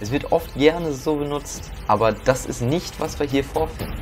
Es wird oft gerne so benutzt, aber das ist nicht, was wir hier vorfinden.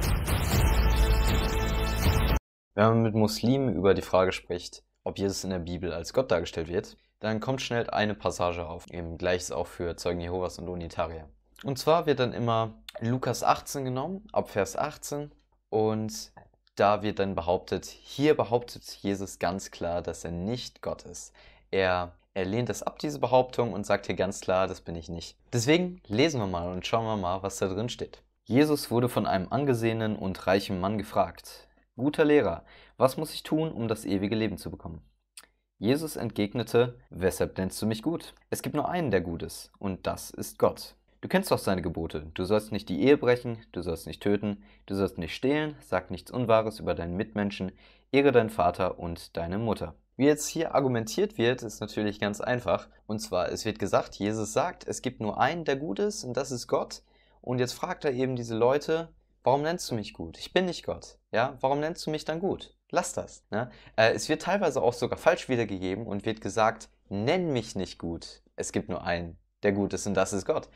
Wenn man mit Muslimen über die Frage spricht, ob Jesus in der Bibel als Gott dargestellt wird, dann kommt schnell eine Passage auf, eben gleiches auch für Zeugen Jehovas und Unitarier. Und zwar wird dann immer Lukas 18 genommen, ab Vers 18, und da wird dann behauptet, hier behauptet Jesus ganz klar, dass er nicht Gott ist. Er er lehnt das ab, diese Behauptung, und sagt hier ganz klar, das bin ich nicht. Deswegen lesen wir mal und schauen wir mal, was da drin steht. Jesus wurde von einem angesehenen und reichen Mann gefragt. Guter Lehrer, was muss ich tun, um das ewige Leben zu bekommen? Jesus entgegnete, weshalb nennst du mich gut? Es gibt nur einen, der gut ist, und das ist Gott. Du kennst doch seine Gebote. Du sollst nicht die Ehe brechen, du sollst nicht töten, du sollst nicht stehlen, sag nichts Unwahres über deinen Mitmenschen, ehre deinen Vater und deine Mutter. Wie jetzt hier argumentiert wird, ist natürlich ganz einfach. Und zwar, es wird gesagt, Jesus sagt, es gibt nur einen, der gut ist, und das ist Gott. Und jetzt fragt er eben diese Leute, warum nennst du mich gut? Ich bin nicht Gott. Ja, warum nennst du mich dann gut? Lass das. Ne? Äh, es wird teilweise auch sogar falsch wiedergegeben und wird gesagt, nenn mich nicht gut. Es gibt nur einen, der gut ist, und das ist Gott.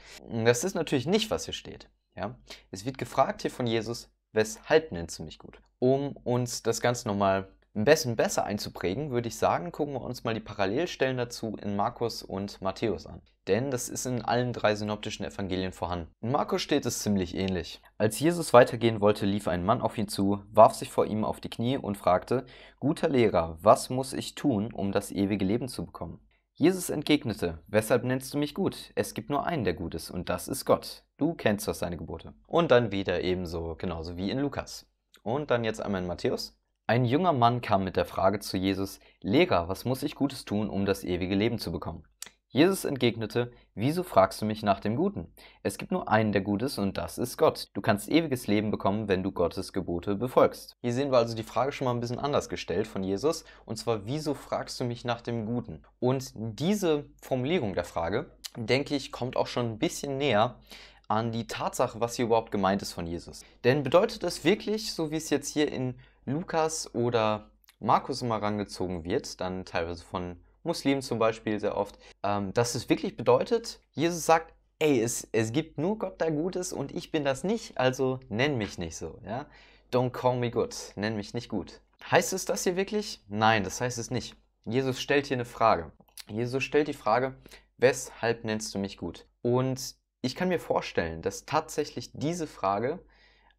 Das ist natürlich nicht, was hier steht. Ja? Es wird gefragt hier von Jesus, weshalb nennst du mich gut? Um uns das Ganze nochmal im besten besser einzuprägen, würde ich sagen, gucken wir uns mal die Parallelstellen dazu in Markus und Matthäus an. Denn das ist in allen drei synoptischen Evangelien vorhanden. In Markus steht es ziemlich ähnlich. Als Jesus weitergehen wollte, lief ein Mann auf ihn zu, warf sich vor ihm auf die Knie und fragte, Guter Lehrer, was muss ich tun, um das ewige Leben zu bekommen? Jesus entgegnete, Weshalb nennst du mich gut? Es gibt nur einen, der gut ist, und das ist Gott. Du kennst doch seine Gebote. Und dann wieder ebenso, genauso wie in Lukas. Und dann jetzt einmal in Matthäus. Ein junger Mann kam mit der Frage zu Jesus, Lehrer, was muss ich Gutes tun, um das ewige Leben zu bekommen? Jesus entgegnete, wieso fragst du mich nach dem Guten? Es gibt nur einen, der gut ist, und das ist Gott. Du kannst ewiges Leben bekommen, wenn du Gottes Gebote befolgst. Hier sehen wir also die Frage schon mal ein bisschen anders gestellt von Jesus, und zwar, wieso fragst du mich nach dem Guten? Und diese Formulierung der Frage, denke ich, kommt auch schon ein bisschen näher an die Tatsache, was hier überhaupt gemeint ist von Jesus. Denn bedeutet das wirklich, so wie es jetzt hier in Lukas oder Markus immer rangezogen wird, dann teilweise von Muslimen zum Beispiel sehr oft, ähm, dass es wirklich bedeutet, Jesus sagt, ey, es, es gibt nur Gott, der Gutes und ich bin das nicht, also nenn mich nicht so, ja. Don't call me good, nenn mich nicht gut. Heißt es das hier wirklich? Nein, das heißt es nicht. Jesus stellt hier eine Frage. Jesus stellt die Frage, weshalb nennst du mich gut? Und ich kann mir vorstellen, dass tatsächlich diese Frage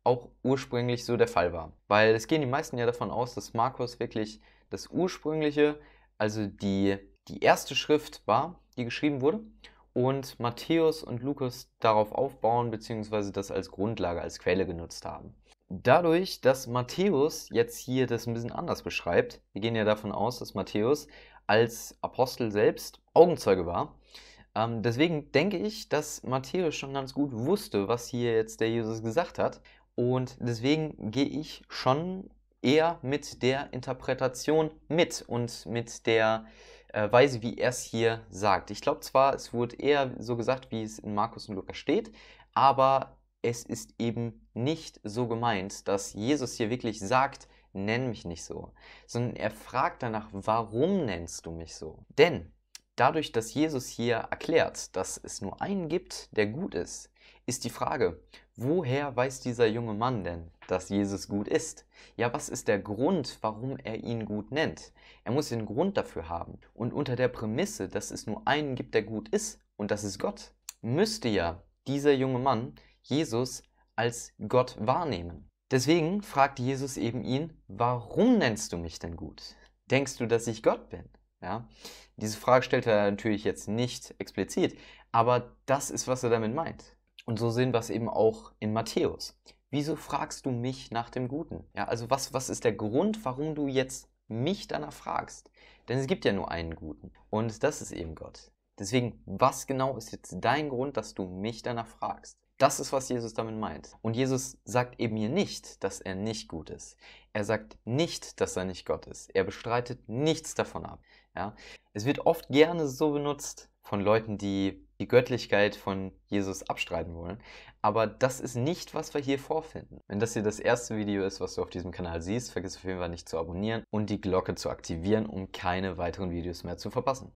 auch ursprünglich so der Fall war. Weil es gehen die meisten ja davon aus, dass Markus wirklich das ursprüngliche, also die, die erste Schrift war, die geschrieben wurde. Und Matthäus und Lukas darauf aufbauen, beziehungsweise das als Grundlage, als Quelle genutzt haben. Dadurch, dass Matthäus jetzt hier das ein bisschen anders beschreibt, wir gehen ja davon aus, dass Matthäus als Apostel selbst Augenzeuge war, ähm, deswegen denke ich, dass Matthäus schon ganz gut wusste, was hier jetzt der Jesus gesagt hat und deswegen gehe ich schon eher mit der Interpretation mit und mit der äh, Weise, wie er es hier sagt. Ich glaube zwar, es wurde eher so gesagt, wie es in Markus und Lukas steht, aber es ist eben nicht so gemeint, dass Jesus hier wirklich sagt, nenn mich nicht so, sondern er fragt danach, warum nennst du mich so? Denn Dadurch, dass Jesus hier erklärt, dass es nur einen gibt, der gut ist, ist die Frage, woher weiß dieser junge Mann denn, dass Jesus gut ist? Ja, was ist der Grund, warum er ihn gut nennt? Er muss den Grund dafür haben. Und unter der Prämisse, dass es nur einen gibt, der gut ist, und das ist Gott, müsste ja dieser junge Mann Jesus als Gott wahrnehmen. Deswegen fragt Jesus eben ihn, warum nennst du mich denn gut? Denkst du, dass ich Gott bin? Ja? Diese Frage stellt er natürlich jetzt nicht explizit, aber das ist, was er damit meint. Und so sehen wir es eben auch in Matthäus. Wieso fragst du mich nach dem Guten? Ja, also was, was ist der Grund, warum du jetzt mich danach fragst? Denn es gibt ja nur einen Guten. Und das ist eben Gott. Deswegen, was genau ist jetzt dein Grund, dass du mich danach fragst? Das ist, was Jesus damit meint. Und Jesus sagt eben hier nicht, dass er nicht gut ist. Er sagt nicht, dass er nicht Gott ist. Er bestreitet nichts davon ab. Ja? Es wird oft gerne so benutzt von Leuten, die die Göttlichkeit von Jesus abstreiten wollen. Aber das ist nicht, was wir hier vorfinden. Wenn das hier das erste Video ist, was du auf diesem Kanal siehst, vergiss auf jeden Fall nicht zu abonnieren und die Glocke zu aktivieren, um keine weiteren Videos mehr zu verpassen.